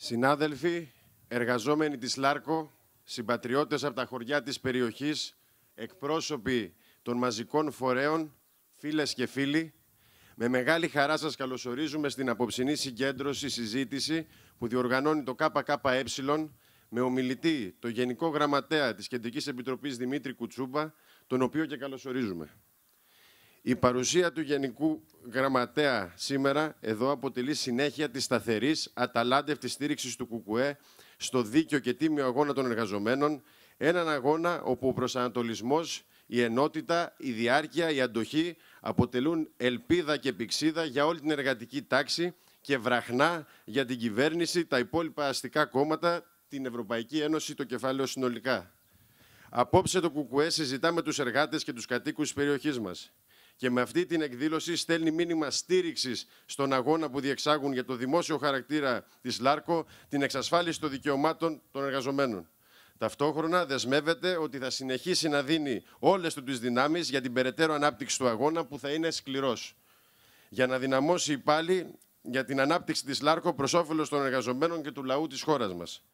Συνάδελφοι, εργαζόμενοι της ΛΑΡΚΟ, συμπατριώτες από τα χωριά της περιοχής, εκπρόσωποι των μαζικών φορέων, φίλες και φίλοι, με μεγάλη χαρά σας καλωσορίζουμε στην απόψινή συγκέντρωση συζήτηση που διοργανώνει το ΚΚΕ με ομιλητή το Γενικό Γραμματέα της Κεντρικής Επιτροπής Δημήτρη Κουτσούμπα, τον οποίο και καλωσορίζουμε. Η παρουσία του Γενικού Γραμματέα σήμερα εδώ αποτελεί συνέχεια της σταθερής αταλάντευτης στήριξης του ΚΚΕ στο δίκαιο και τίμιο αγώνα των εργαζομένων, έναν αγώνα όπου ο προσανατολισμός, η ενότητα, η διάρκεια, η αντοχή αποτελούν ελπίδα και πηξίδα για όλη την εργατική τάξη και βραχνά για την κυβέρνηση, τα υπόλοιπα αστικά κόμματα, την Ευρωπαϊκή Ένωση, το κεφάλαιο συνολικά. Απόψε το ΚΚΕ συζητά με τους εργάτες και τους κατοίκους της περιοχής μας και με αυτή την εκδήλωση στέλνει μήνυμα στήριξης στον αγώνα που διεξάγουν για το δημόσιο χαρακτήρα της ΛΑΡΚΟ, την εξασφάλιση των δικαιωμάτων των εργαζομένων. Ταυτόχρονα δεσμεύεται ότι θα συνεχίσει να δίνει όλες του τις δυνάμεις για την περαιτέρω ανάπτυξη του αγώνα που θα είναι σκληρός. Για να δυναμώσει πάλι για την ανάπτυξη της ΛΑΡΚΟ προς όφελος των εργαζομένων και του λαού της χώρας μας.